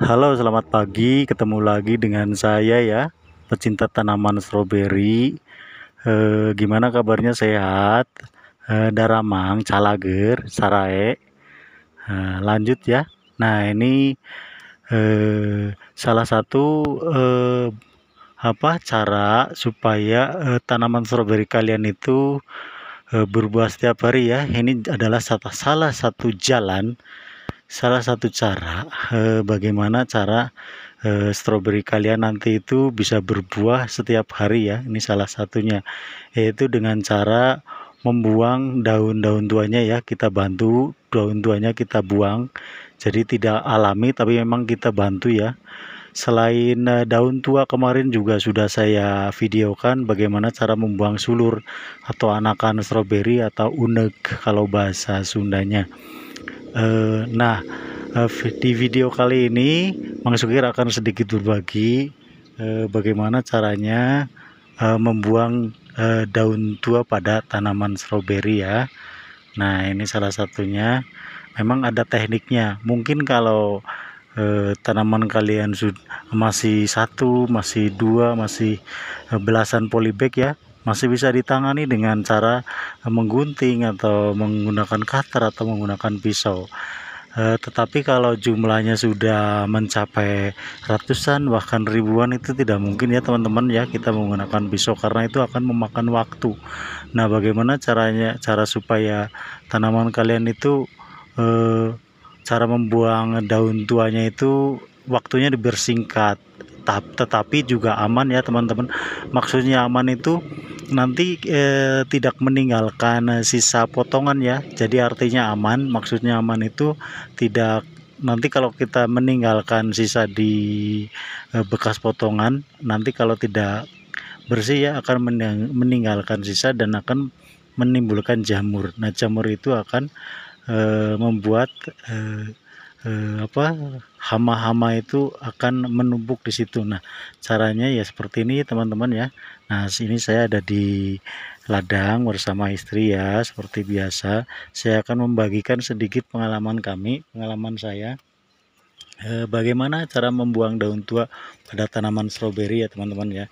Halo, selamat pagi. Ketemu lagi dengan saya ya, pecinta tanaman stroberi. E, gimana kabarnya sehat? E, daramang, calager, sarae. E, lanjut ya. Nah, ini e, salah satu e, apa cara supaya e, tanaman stroberi kalian itu e, berbuah setiap hari ya. Ini adalah salah satu jalan salah satu cara eh, bagaimana cara eh, stroberi kalian nanti itu bisa berbuah setiap hari ya ini salah satunya yaitu dengan cara membuang daun-daun tuanya ya kita bantu daun tuanya kita buang jadi tidak alami tapi memang kita bantu ya Selain eh, daun tua kemarin juga sudah saya videokan bagaimana cara membuang sulur atau anakan stroberi atau unek kalau bahasa Sundanya. Eh, nah, eh, di video kali ini Mang Sugir akan sedikit berbagi eh, bagaimana caranya membuang daun tua pada tanaman stroberi ya. Nah, ini salah satunya. Memang ada tekniknya. Mungkin kalau tanaman kalian masih satu, masih dua, masih belasan polybag ya, masih bisa ditangani dengan cara menggunting atau menggunakan cutter atau menggunakan pisau. Eh, tetapi kalau jumlahnya sudah mencapai ratusan bahkan ribuan itu tidak mungkin ya teman-teman ya kita menggunakan pisau karena itu akan memakan waktu. Nah, bagaimana caranya cara supaya tanaman kalian itu eh, cara membuang daun tuanya itu waktunya dibersingkat tetapi juga aman ya teman-teman maksudnya aman itu nanti eh, tidak meninggalkan sisa potongan ya jadi artinya aman maksudnya aman itu tidak nanti kalau kita meninggalkan sisa di eh, bekas potongan nanti kalau tidak bersih ya akan meninggalkan sisa dan akan menimbulkan jamur nah jamur itu akan eh, membuat eh, eh, apa hama-hama itu akan menumpuk di situ. Nah, caranya ya seperti ini teman-teman ya. Nah, sini saya ada di ladang bersama istri ya, seperti biasa. Saya akan membagikan sedikit pengalaman kami, pengalaman saya eh, bagaimana cara membuang daun tua pada tanaman stroberi ya teman-teman ya.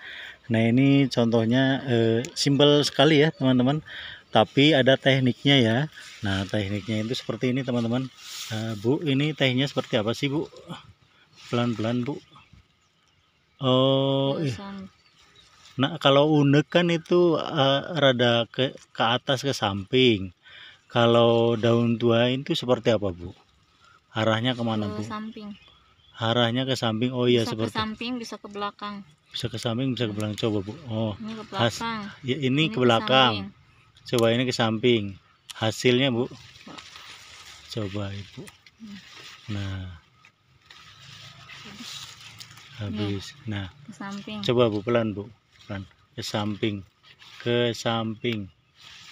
Nah ini contohnya eh, simple sekali ya teman-teman tapi ada tekniknya ya nah tekniknya itu seperti ini teman-teman uh, Bu ini tehnya seperti apa sih Bu pelan-pelan Bu Oh iya. nah kalau unek kan itu uh, rada ke ke atas ke samping kalau daun tua itu seperti apa Bu arahnya kemana Bu samping arahnya ke samping oh iya bisa seperti ke samping bisa ke belakang bisa ke samping bisa ke belakang coba Bu oh ini ke belakang ya, ini, ini ke belakang coba ini ke samping hasilnya bu coba ibu nah habis iya. nah ke samping. coba bu pelan bu pelan ke samping ke samping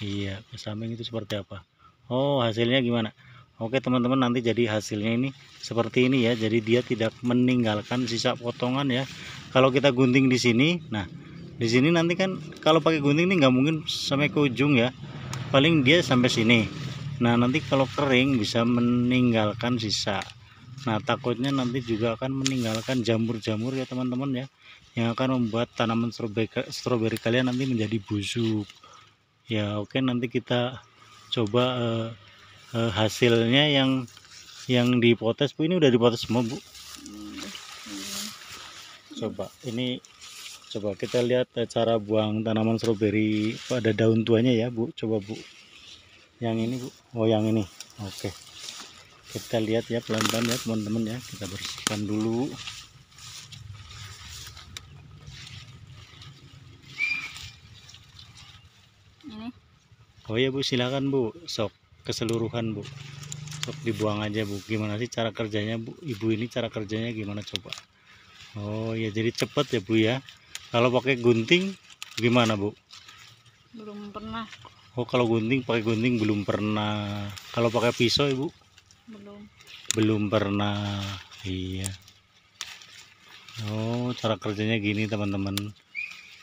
iya ke samping itu seperti apa oh hasilnya gimana Oke teman-teman nanti jadi hasilnya ini seperti ini ya jadi dia tidak meninggalkan sisa potongan ya kalau kita gunting di sini nah di sini nanti kan kalau pakai gunting ini nggak mungkin sampai ke ujung ya paling dia sampai sini nah nanti kalau kering bisa meninggalkan sisa nah takutnya nanti juga akan meninggalkan jamur-jamur ya teman-teman ya yang akan membuat tanaman stroberi, stroberi kalian nanti menjadi busuk ya oke nanti kita coba uh, uh, hasilnya yang yang dipotes bu ini udah dipotes semua bu hmm, iya. coba ini Coba kita lihat eh, cara buang tanaman stroberi pada daun tuanya ya, Bu. Coba, Bu. Yang ini, Bu. Oh, yang ini. Oke. Kita lihat ya pelan-pelan ya, teman-teman ya. Kita bersihkan dulu. Oh ya, Bu, silakan, Bu. Sok keseluruhan, Bu. Sok dibuang aja, Bu. Gimana sih cara kerjanya, Bu? Ibu ini cara kerjanya gimana coba? Oh ya, jadi cepat ya, Bu ya. Kalau pakai gunting gimana, Bu? Belum pernah. Oh, kalau gunting pakai gunting belum pernah. Kalau pakai pisau, Ibu? Belum. Belum pernah. Iya. Oh, cara kerjanya gini, teman-teman.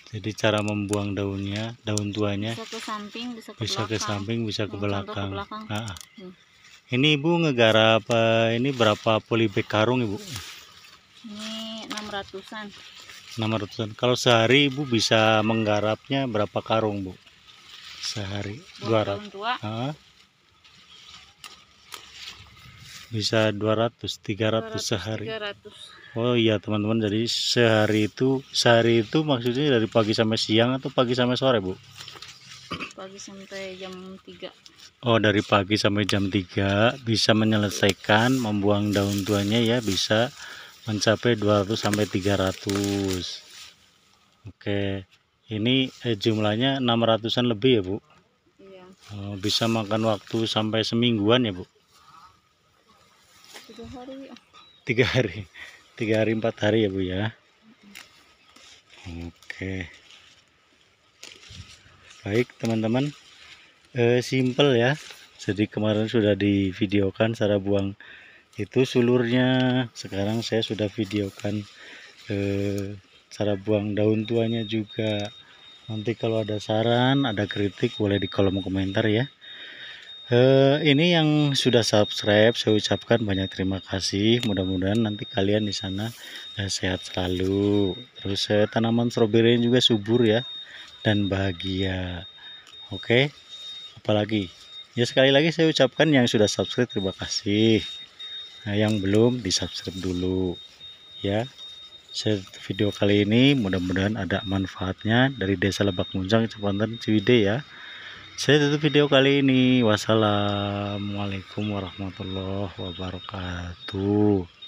Jadi cara membuang daunnya, daun tuanya bisa ke samping, bisa ke bisa belakang. Ke samping, bisa ke belakang. Ah, ah. Hmm. Ini Ibu apa? Eh, ini berapa polybag karung, Ibu? Ini enam ratusan. 600 ton. Kalau sehari Ibu bisa menggarapnya berapa karung, Bu? Sehari 200. Tua. Bisa 200, 300, 200, sehari. 300. Oh iya, teman-teman. Jadi sehari itu sehari itu maksudnya dari pagi sampai siang atau pagi sampai sore, Bu? Pagi sampai jam 3. Oh, dari pagi sampai jam 3 bisa menyelesaikan membuang daun tuanya ya, bisa mencapai 200 sampai 300 Oke ini eh, jumlahnya 600an lebih ya Bu iya. oh, bisa makan waktu sampai semingguan ya Bu tiga hari ya. tiga hari tiga hari empat hari ya Bu ya Oke baik teman-teman eh, simple ya jadi kemarin sudah di videokan cara buang itu sulurnya sekarang saya sudah videokan eh, cara buang daun tuanya juga nanti kalau ada saran ada kritik boleh di kolom komentar ya eh, ini yang sudah subscribe saya ucapkan banyak terima kasih mudah-mudahan nanti kalian di sana eh, sehat selalu terus eh, tanaman stroberi juga subur ya dan bahagia oke apalagi ya sekali lagi saya ucapkan yang sudah subscribe terima kasih nah, yang belum di subscribe dulu ya video kali ini mudah-mudahan ada manfaatnya dari desa Lebak Muncang Kecamatan Ciwide ya saya tutup video kali ini wassalamualaikum warahmatullahi wabarakatuh